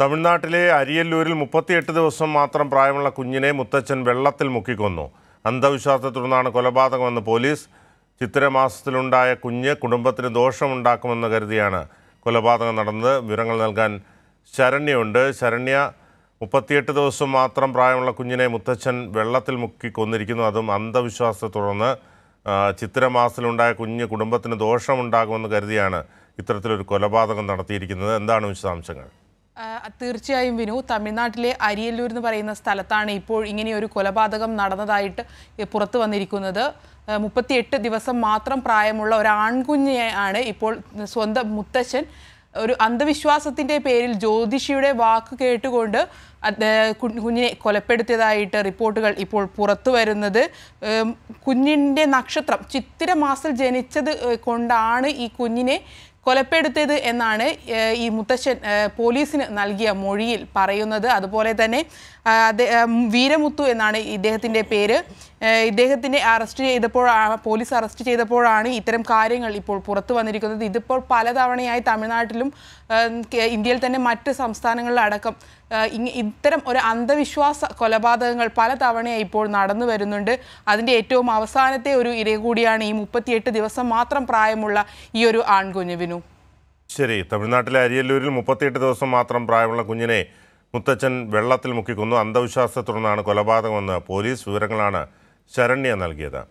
തമിഴ്നാട്ടിലെ അരിയല്ലൂരിൽ മുപ്പത്തിയെട്ട് ദിവസം മാത്രം പ്രായമുള്ള കുഞ്ഞിനെ മുത്തച്ഛൻ വെള്ളത്തിൽ മുക്കിക്കൊന്നു അന്ധവിശ്വാസത്തെ തുടർന്നാണ് കൊലപാതകമെന്ന് പോലീസ് ചിത്രമാസത്തിലുണ്ടായ കുഞ്ഞ് കുടുംബത്തിന് ദോഷമുണ്ടാക്കുമെന്ന് കരുതിയാണ് കൊലപാതകം നടന്നത് വിവരങ്ങൾ നൽകാൻ ശരണ്യുണ്ട് ശരണ്യ മുപ്പത്തിയെട്ട് ദിവസം മാത്രം പ്രായമുള്ള കുഞ്ഞിനെ മുത്തച്ഛൻ വെള്ളത്തിൽ മുക്കി കൊന്നിരിക്കുന്നു അതും അന്ധവിശ്വാസത്തെ തുടർന്ന് ചിത്രമാസത്തിലുണ്ടായ കുഞ്ഞ് കുടുംബത്തിന് ദോഷമുണ്ടാകുമെന്ന് കരുതിയാണ് ഇത്തരത്തിലൊരു കൊലപാതകം നടത്തിയിരിക്കുന്നത് എന്താണ് വിശദാംശങ്ങൾ തീർച്ചയായും വിനു തമിഴ്നാട്ടിലെ അരിയല്ലൂർ എന്ന് പറയുന്ന സ്ഥലത്താണ് ഇപ്പോൾ ഇങ്ങനെയൊരു കൊലപാതകം നടന്നതായിട്ട് പുറത്തു വന്നിരിക്കുന്നത് മുപ്പത്തിയെട്ട് ദിവസം മാത്രം പ്രായമുള്ള ഒരു ആൺകുഞ്ഞാണ് ഇപ്പോൾ സ്വന്തം മുത്തച്ഛൻ ഒരു അന്ധവിശ്വാസത്തിൻ്റെ പേരിൽ ജ്യോതിഷിയുടെ വാക്ക് കേട്ടുകൊണ്ട് കുഞ്ഞിനെ കൊലപ്പെടുത്തിയതായിട്ട് റിപ്പോർട്ടുകൾ ഇപ്പോൾ പുറത്തു വരുന്നത് കുഞ്ഞിൻ്റെ നക്ഷത്രം ചിത്തിര മാസിൽ ജനിച്ചത് കൊണ്ടാണ് ഈ കുഞ്ഞിനെ കൊലപ്പെടുത്തിയത് എന്നാണ് ഈ മുത്തശ്ശൻ പോലീസിന് നൽകിയ മൊഴിയിൽ പറയുന്നത് അതുപോലെ തന്നെ വീരമുത്തു എന്നാണ് ഇദ്ദേഹത്തിൻ്റെ പേര് ഇദ്ദേഹത്തിനെ അറസ്റ്റ് ചെയ്തപ്പോൾ പോലീസ് അറസ്റ്റ് ചെയ്തപ്പോഴാണ് ഇത്തരം കാര്യങ്ങൾ ഇപ്പോൾ പുറത്തു വന്നിരിക്കുന്നത് ഇതിപ്പോൾ പലതവണയായി തമിഴ്നാട്ടിലും ഇന്ത്യയിൽ തന്നെ മറ്റ് സംസ്ഥാനങ്ങളിലടക്കം ഇത്തരം ഒരു അന്ധവിശ്വാസ കൊലപാതകങ്ങൾ പലതവണയായി ഇപ്പോൾ നടന്നു വരുന്നുണ്ട് അതിൻ്റെ ഏറ്റവും അവസാനത്തെ ഒരു ഇര കൂടിയാണ് ഈ മുപ്പത്തിയെട്ട് ദിവസം മാത്രം പ്രായമുള്ള ഈ ഒരു ആൺകുഞ്ഞ് വിനു ശരി തമിഴ്നാട്ടിലെ അരിയല്ലൂരിൽ മുപ്പത്തിയെട്ട് ദിവസം മാത്രം പ്രായമുള്ള കുഞ്ഞിനെ മുത്തച്ഛൻ വെള്ളത്തിൽ മുക്കിക്കൊന്നു അന്ധവിശ്വാസത്തെ തുടർന്നാണ് കൊലപാതകമെന്ന് പോലീസ് വിവരങ്ങളാണ് ശരണ്യ നൽകിയത്